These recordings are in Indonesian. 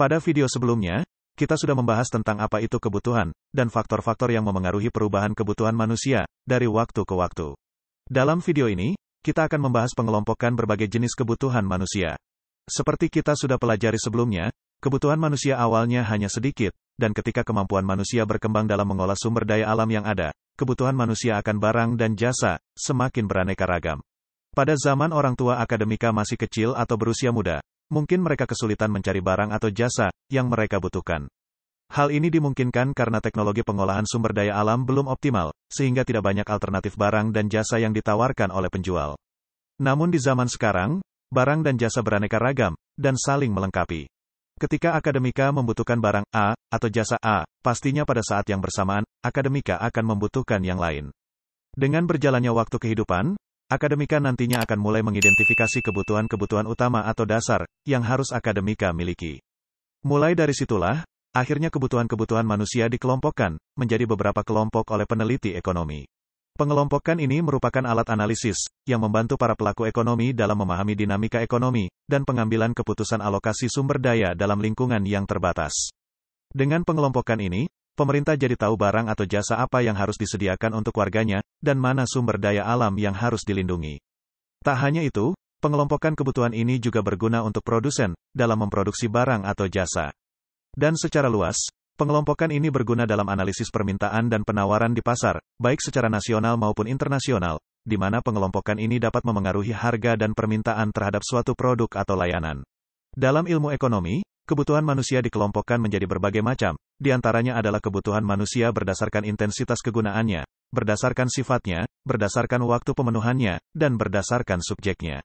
Pada video sebelumnya, kita sudah membahas tentang apa itu kebutuhan, dan faktor-faktor yang memengaruhi perubahan kebutuhan manusia, dari waktu ke waktu. Dalam video ini, kita akan membahas pengelompokan berbagai jenis kebutuhan manusia. Seperti kita sudah pelajari sebelumnya, kebutuhan manusia awalnya hanya sedikit, dan ketika kemampuan manusia berkembang dalam mengolah sumber daya alam yang ada, kebutuhan manusia akan barang dan jasa, semakin beraneka ragam. Pada zaman orang tua akademika masih kecil atau berusia muda, mungkin mereka kesulitan mencari barang atau jasa yang mereka butuhkan. Hal ini dimungkinkan karena teknologi pengolahan sumber daya alam belum optimal, sehingga tidak banyak alternatif barang dan jasa yang ditawarkan oleh penjual. Namun di zaman sekarang, barang dan jasa beraneka ragam, dan saling melengkapi. Ketika akademika membutuhkan barang A atau jasa A, pastinya pada saat yang bersamaan, akademika akan membutuhkan yang lain. Dengan berjalannya waktu kehidupan, Akademika nantinya akan mulai mengidentifikasi kebutuhan-kebutuhan utama atau dasar yang harus akademika miliki. Mulai dari situlah, akhirnya kebutuhan-kebutuhan manusia dikelompokkan menjadi beberapa kelompok oleh peneliti ekonomi. Pengelompokan ini merupakan alat analisis yang membantu para pelaku ekonomi dalam memahami dinamika ekonomi dan pengambilan keputusan alokasi sumber daya dalam lingkungan yang terbatas. Dengan pengelompokan ini, pemerintah jadi tahu barang atau jasa apa yang harus disediakan untuk warganya, dan mana sumber daya alam yang harus dilindungi. Tak hanya itu, pengelompokan kebutuhan ini juga berguna untuk produsen dalam memproduksi barang atau jasa. Dan secara luas, pengelompokan ini berguna dalam analisis permintaan dan penawaran di pasar, baik secara nasional maupun internasional, di mana pengelompokan ini dapat memengaruhi harga dan permintaan terhadap suatu produk atau layanan. Dalam ilmu ekonomi, Kebutuhan manusia dikelompokkan menjadi berbagai macam, di antaranya adalah kebutuhan manusia berdasarkan intensitas kegunaannya, berdasarkan sifatnya, berdasarkan waktu pemenuhannya, dan berdasarkan subjeknya.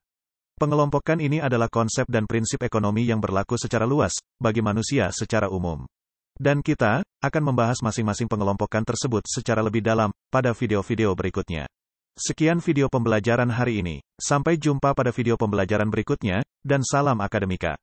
Pengelompokan ini adalah konsep dan prinsip ekonomi yang berlaku secara luas, bagi manusia secara umum. Dan kita, akan membahas masing-masing pengelompokan tersebut secara lebih dalam, pada video-video berikutnya. Sekian video pembelajaran hari ini, sampai jumpa pada video pembelajaran berikutnya, dan salam akademika.